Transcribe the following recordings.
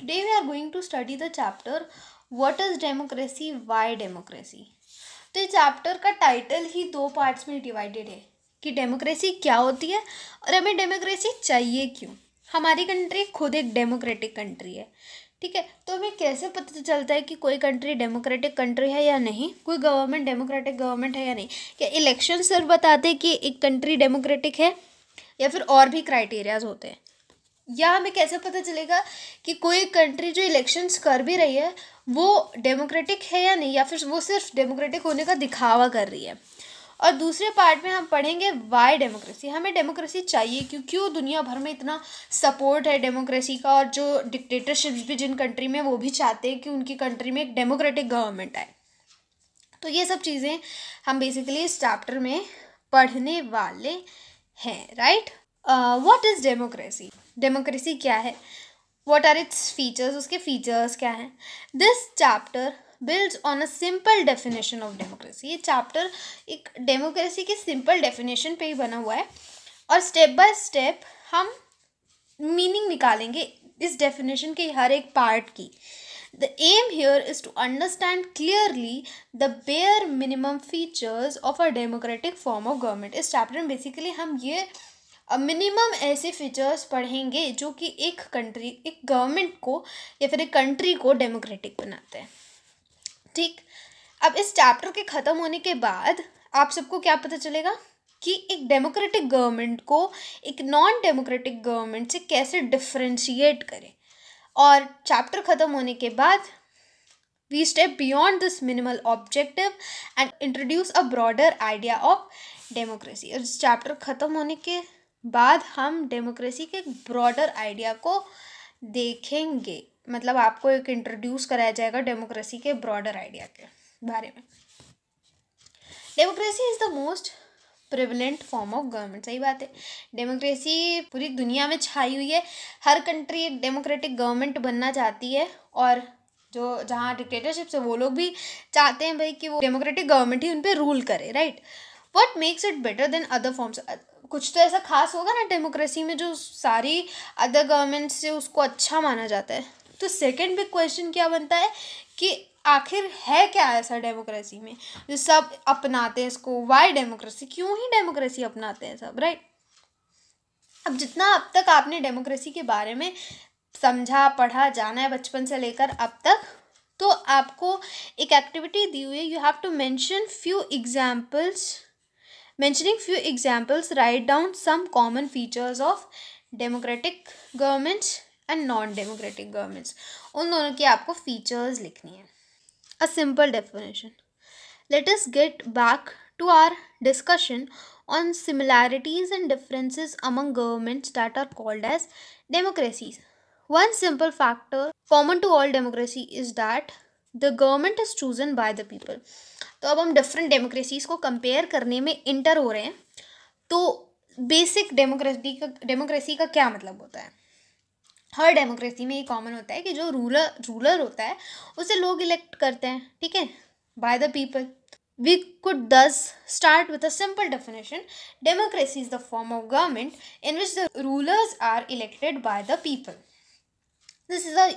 Today we are going to study the chapter What is Democracy? Why Democracy? तो इस chapter का title ही दो parts में divided है कि डेमोक्रेसी क्या होती है और हमें डेमोक्रेसी चाहिए क्यों हमारी कंट्री खुद एक डेमोक्रेटिक कंट्री है ठीक है तो हमें कैसे पता चलता है कि कोई कंट्री डेमोक्रेटिक कंट्री है या नहीं कोई गवर्नमेंट डेमोक्रेटिक गवर्नमेंट है या नहीं क्या इलेक्शन सिर्फ बताते हैं कि एक कंट्री डेमोक्रेटिक है या फिर और भी क्राइटेरियाज होते हैं या हमें कैसे पता चलेगा कि कोई कंट्री जो इलेक्शंस कर भी रही है वो डेमोक्रेटिक है या नहीं या फिर वो सिर्फ डेमोक्रेटिक होने का दिखावा कर रही है और दूसरे पार्ट में हम पढ़ेंगे वाई डेमोक्रेसी हमें डेमोक्रेसी चाहिए क्यों क्यों दुनिया भर में इतना सपोर्ट है डेमोक्रेसी का और जो डिक्टेटरशिप्स भी जिन कंट्री में वो भी चाहते हैं कि उनकी कंट्री में एक डेमोक्रेटिक गवर्नमेंट आए तो ये सब चीज़ें हम बेसिकली इस चैप्टर में पढ़ने वाले हैं right what is democracy democracy क्या है वॉट आर इट्स फीचर्स उसके फीचर्स क्या हैं this chapter builds on a simple definition of democracy ये चैप्टर एक डेमोक्रेसी के सिंपल डेफिनेशन पे ही बना हुआ है और स्टेप बाय स्टेप हम मीनिंग निकालेंगे इस डेफिनेशन के हर एक पार्ट की the aim here is to understand clearly the bare minimum features of a democratic form of government इस चैप्टर में बेसिकली हम ये अब मिनिमम ऐसे फीचर्स पढ़ेंगे जो कि एक कंट्री एक गवर्नमेंट को या फिर एक कंट्री को डेमोक्रेटिक बनाते हैं ठीक अब इस चैप्टर के ख़त्म होने के बाद आप सबको क्या पता चलेगा कि एक डेमोक्रेटिक गवर्नमेंट को एक नॉन डेमोक्रेटिक गवर्नमेंट से कैसे डिफ्रेंशिएट करें और चैप्टर ख़त्म होने के बाद we step beyond this minimal objective and introduce a broader idea of democracy और इस चैप्टर ख़त्म होने के बाद हम डेमोक्रेसी के ब्रॉडर आइडिया को देखेंगे मतलब आपको एक इंट्रोड्यूस कराया जाएगा डेमोक्रेसी के ब्रॉडर आइडिया के बारे में democracy is the most prevalent form of government सही बात है डेमोक्रेसी पूरी दुनिया में छाई हुई है हर कंट्री एक डेमोक्रेटिक गवर्नमेंट बनना चाहती है और जो जहाँ डिक्टेटरशिप्स है वो लोग भी चाहते हैं भाई कि वो डेमोक्रेटिक गवर्नमेंट ही उन पर रूल करे right what makes it better than other forms कुछ तो ऐसा खास होगा ना डेमोक्रेसी में जो सारी अदर गवर्नमेंट से उसको अच्छा माना जाता है तो सेकेंड बिग क्वेश्चन क्या बनता है कि आखिर है क्या ऐसा डेमोक्रेसी में जो सब अपनाते हैं इसको वाई डेमोक्रेसी क्यों ही डेमोक्रेसी अपनाते हैं सब राइट अब जितना अब तक आपने डेमोक्रेसी के बारे में समझा पढ़ा जाना है बचपन से लेकर अब तक तो आपको एक एक्टिविटी दी हुई है you have to mention few examples mentioning few examples write down some common features of democratic governments and non-democratic governments उन दोनों की आपको features A simple definition let us get back to our discussion on similarities and differences among governments that are called as democracies one simple factor common to all democracy is that the government is chosen by the people तो अब हम different democracies को compare करने में inter हो रहे हैं तो बेसिक डेमोक्रेसी का डेमोक्रेसी का क्या मतलब होता है हर डेमोक्रेसी में ये कॉमन होता है कि जो रूलर रूलर होता है उसे लोग इलेक्ट करते हैं ठीक है by the people we could thus start with a simple definition democracy is the form of government in which the rulers are elected by the people this is a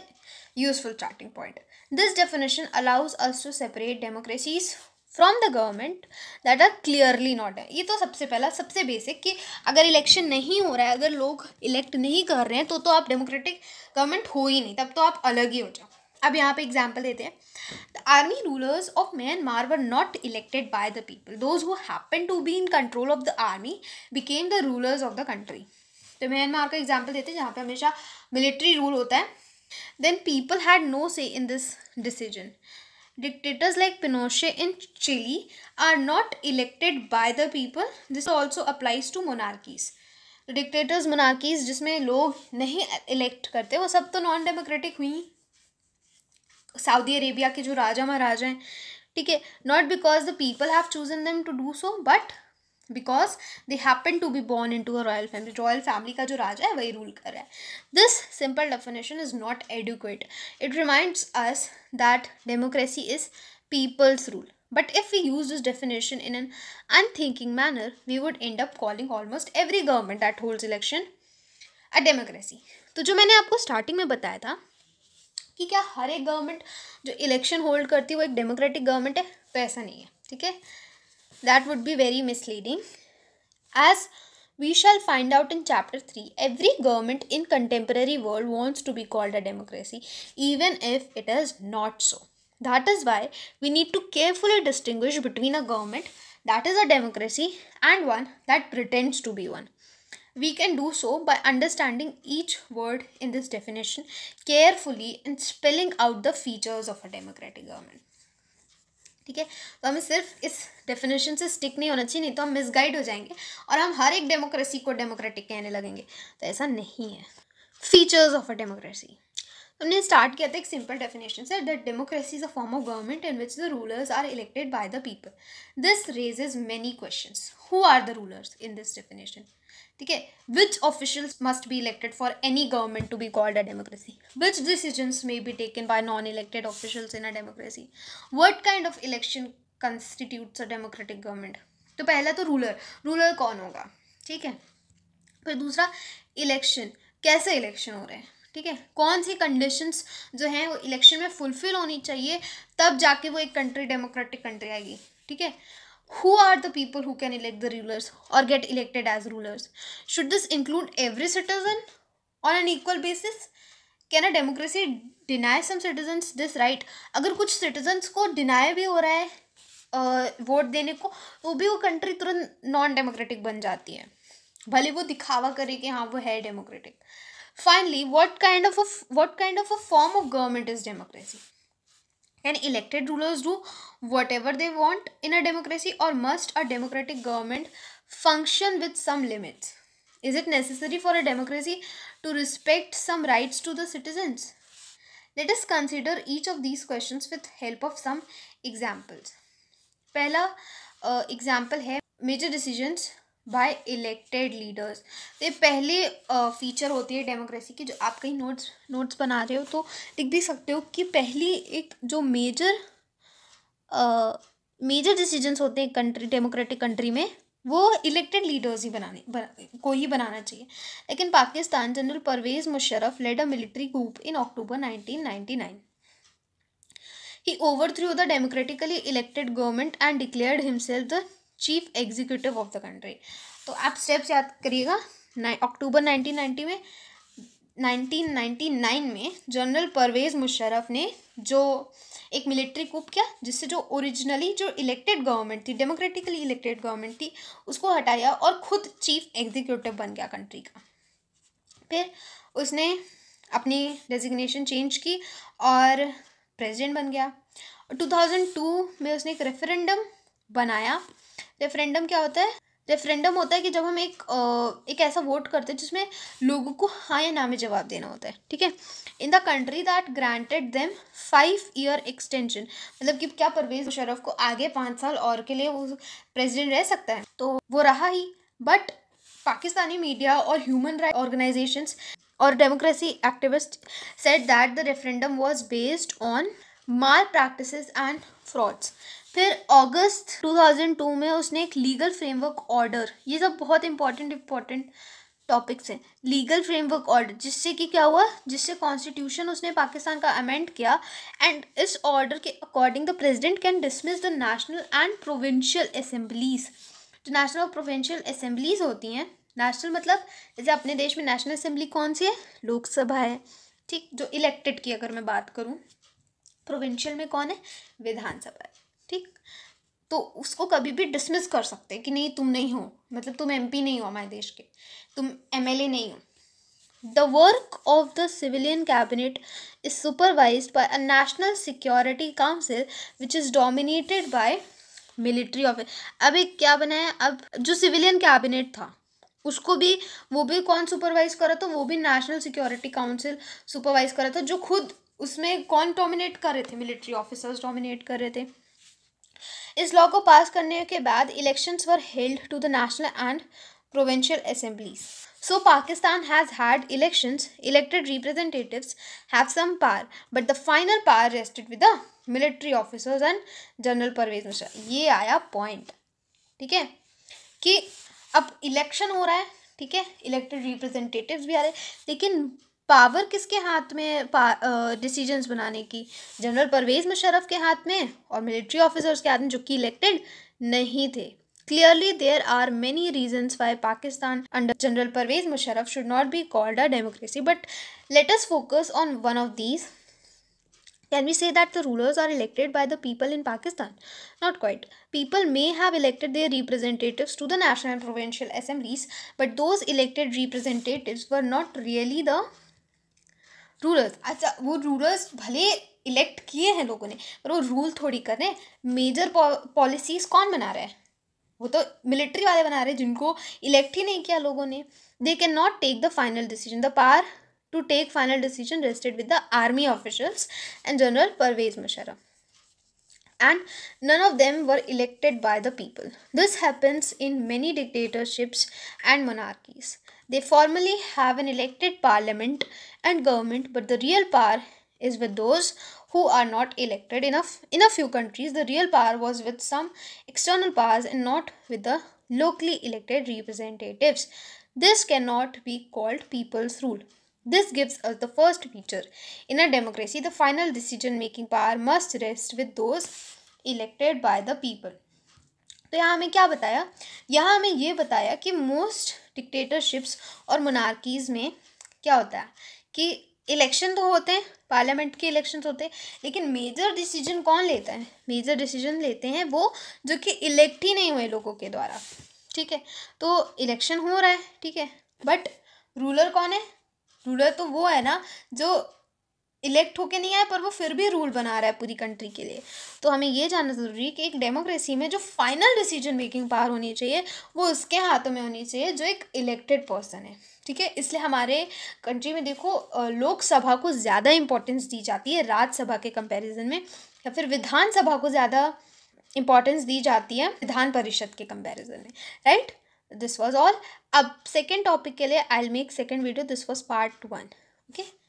useful starting point This definition allows us to separate democracies from the government that are clearly not है ये तो सबसे पहला सबसे basic कि अगर election नहीं हो रहा है अगर लोग इलेक्ट नहीं कर रहे हैं तो तो आप डेमोक्रेटिक गवर्नमेंट हो ही नहीं तब तो आप अलग ही हो जाओ अब यहाँ पे एग्जाम्पल देते हैं the army rulers of Myanmar were not elected by the people those who happen to be in control of the army became the rulers of the country तो म्यांमार का एग्जाम्पल देते हैं जहाँ पे हमेशा मिलिट्री रूल होता है Then people had no say in this decision. Dictators like Pinochet in Chile are not elected by the people. This also applies to monarchies. Dictators monarchies जिसमें लोग नहीं इलेक्ट करते वो सब तो नॉन डेमोक्रेटिक हुई सऊदी अरेबिया के जो राजा महाराजा हैं ठीक है not because the people have chosen them to do so but because they happen to be born into a royal family royal family का जो राजा है वही रूल कर रहा है this simple definition is not adequate it reminds us that democracy is people's rule if we use this definition in an unthinking manner we would end up calling almost every government that holds election a democracy तो जो मैंने आपको starting में बताया था कि क्या हर एक गवर्नमेंट जो इलेक्शन होल्ड करती है वो एक डेमोक्रेटिक गवर्नमेंट है तो ऐसा नहीं है ठीक है that would be very misleading as we shall find out in chapter 3 every government in contemporary world wants to be called a democracy even if it is not so that is why we need to carefully distinguish between a government that is a democracy and one that pretends to be one we can do so by understanding each word in this definition carefully and spelling out the features of a democratic government ठीक है तो हमें सिर्फ इस definition से stick नहीं होना चाहिए नहीं तो हम मिसगाइड हो जाएंगे और हम हर एक डेमोक्रेसी को डेमोक्रेटिक कहने लगेंगे तो ऐसा नहीं है फीचर्स ऑफ अ डेमोक्रेसी हमने स्टार्ट किया था एक सिंपल डेफिनेशन से that democracy is a form of government in which the rulers are elected by the people this raises many question who are the rulers in this definition ठीक है which officials must be elected for any government to be called a democracy which decisions may be taken by non elected officials in a democracy what kind of election constitutes a democratic government तो पहला तो ruler ruler कौन होगा ठीक है फिर दूसरा election कैसे इलेक्शन हो रहे हैं ठीक है कौन सी कंडीशंस जो हैं वो इलेक्शन में फुलफिल होनी चाहिए तब जाके वो एक कंट्री डेमोक्रेटिक कंट्री आएगी ठीक है who are the people who can elect the rulers or get elected as rulers should this include every citizen on an equal basis can a democracy deny some citizens this right अगर कुछ citizens को deny भी हो रहा है vote uh, देने को तो भी वो कंट्री तुरंत नॉन डेमोक्रेटिक बन जाती है भले वो दिखावा करे कि हाँ वो है democratic finally what kind of what kind of a form of government is democracy can elected rulers do whatever they want in a democracy और must a democratic government function with some limits is it necessary for a democracy to respect some rights to the citizens let's consider each of these question with help of some examples पहला example uh, है major decisions bye elected leaders ये पहले feature uh, होती है democracy की जो आप कहीं नोट्स नोट्स बना रहे हो तो लिख भी सकते हो कि पहली एक जो मेजर मेजर डिसीजंस होते हैं कंट्री डेमोक्रेटिक कंट्री में वो इलेक्टेड लीडर्स ही बनाने बना, को ही बनाना चाहिए लेकिन Pakistan general Pervez Musharraf led a military group in October nineteen he overthrew the democratically elected government and declared himself the chief executive of the country तो आप स्टेप्स याद करिएगा अक्टूबर नाइनटीन में 1999 में जनरल परवेज़ मुशर्रफ ने जो एक मिलिट्री कूप किया जिससे जो ओरिजिनली जो इलेक्टेड गवर्नमेंट थी डेमोक्रेटिकली इलेक्टेड गवर्नमेंट थी उसको हटाया और खुद चीफ एग्जीक्यूटिव बन गया कंट्री का फिर उसने अपनी डेजिग्नेशन चेंज की और प्रेसिडेंट बन गया 2002 में उसने एक रेफरेंडम बनाया रेफरेंडम क्या होता है रेफरेंडम होता है कि जब हम एक एक ऐसा वोट करते हैं जिसमें लोगों को हाँ या ना में जवाब देना होता है ठीक है in the country that granted them five year extension मतलब कि क्या परवेज मुशरफ को आगे पाँच साल और के लिए वो प्रेसिडेंट रह सकता है तो वो रहा ही बट पाकिस्तानी मीडिया और ह्यूमन राइट ऑर्गेनाइजेशन और democracy activist said that the referendum was based on malpractice and frauds फिर अगस्त 2002 में उसने एक लीगल फ्रेमवर्क ऑर्डर ये सब बहुत इंपॉर्टेंट इंपॉर्टेंट टॉपिक्स हैं लीगल फ्रेमवर्क ऑर्डर जिससे कि क्या हुआ जिससे कॉन्स्टिट्यूशन उसने पाकिस्तान का अमेंड किया एंड इस ऑर्डर के according the president can dismiss the national and provincial assemblies जो नेशनल और प्रोविंशियल असेंबलीज होती हैं नेशनल मतलब जैसे अपने देश में नेशनल असेंबली कौन सी है लोकसभा है ठीक जो इलेक्टेड की अगर मैं बात करूँ प्रोविंशियल में कौन है विधानसभा है ठीक तो उसको कभी भी डिसमिस कर सकते कि नहीं तुम नहीं हो मतलब तुम एमपी नहीं हो हमारे देश के तुम एमएलए नहीं हो the work of the civilian cabinet is supervise by a national security council which is dominated by military office अब एक क्या बना है अब जो सिविलियन कैबिनेट था उसको भी वो भी कौन सुपरवाइज करा था वो भी नेशनल सिक्योरिटी काउंसिल सुपरवाइज करा था जो खुद उसमें कौन डोमिनेट कर रहे थे मिलिट्री ऑफिसर्स डोमिनेट कर रहे थे इस लॉ को पास करने के बाद election were held to the national and provincial assemblies so Pakistan has had elections elected representative have some power but the final power rested with the military officers and general Pervez Mishra ये आया पॉइंट ठीक है कि अब इलेक्शन हो रहा है ठीक है इलेक्टेड रिप्रेजेंटेटिव भी आ रहे हैं लेकिन पावर किसके हाथ में डिसीजंस बनाने की जनरल परवेज मुशरफ के हाथ में और मिलिट्री ऑफिसर्स के हाथ में जो कि इलेक्टेड नहीं थे clearly there are many reasons why Pakistan under general Pervez Musharraf should not be called a democracy but let us focus on one of these Can we say that the rulers are elected by the people in Pakistan? Not quite. People may have elected their representatives to the national and provincial assemblies, but those elected representatives were not really the rulers अच्छा वो rulers भले elect किए हैं लोगों ने पर वो rule थोड़ी कर रहे हैं मेजर पॉलिसीज़ कौन बना रहा है वो तो मिलिट्री वाले बना रहे हैं जिनको इलेक्ट ही नहीं किया लोगों ने they can not take the final decision the power to take final decision rested with the army officials and general Pervez Musharraf and none of them were elected by the people. This happens in many dictatorships and monarchies. They formally have an elected parliament and government, but the real power is with those who are not elected enough. In a few countries, the real power was with some external powers and not with the locally elected representatives. This cannot be called people's rule. This gives us the first feature. In a democracy, the final decision making power must rest with those elected by the people. तो यहाँ हमें क्या बताया यहाँ हमें ये बताया कि मोस्ट डिक्टेटरशिप्स और मोनार्कीज़ में क्या होता है कि इलेक्शन तो होते हैं पार्लियामेंट के इलेक्शन होते हैं लेकिन मेजर डिसीजन कौन लेता है मेजर डिसीजन लेते हैं वो जो कि इलेक्ट ही नहीं हुए लोगों के द्वारा ठीक है तो इलेक्शन हो रहा है ठीक है बट रूलर कौन है रूलर तो वो है ना जो इलेक्ट होके नहीं आया पर वो फिर भी रूल बना रहा है पूरी कंट्री के लिए तो हमें ये जानना ज़रूरी है कि एक डेमोक्रेसी में जो फाइनल डिसीजन मेकिंग पावर होनी चाहिए वो उसके हाथों में होनी चाहिए जो एक इलेक्टेड पर्सन है ठीक है इसलिए हमारे कंट्री में देखो लोकसभा को ज़्यादा इंपॉर्टेंस दी जाती है राज्यसभा के कंपेरिजन में या फिर विधानसभा को ज़्यादा इंपॉर्टेंस दी जाती है विधान परिषद के कंपेरिजन में राइट दिस वॉज ऑल अब सेकेंड टॉपिक के लिए I'll make second video this was part one okay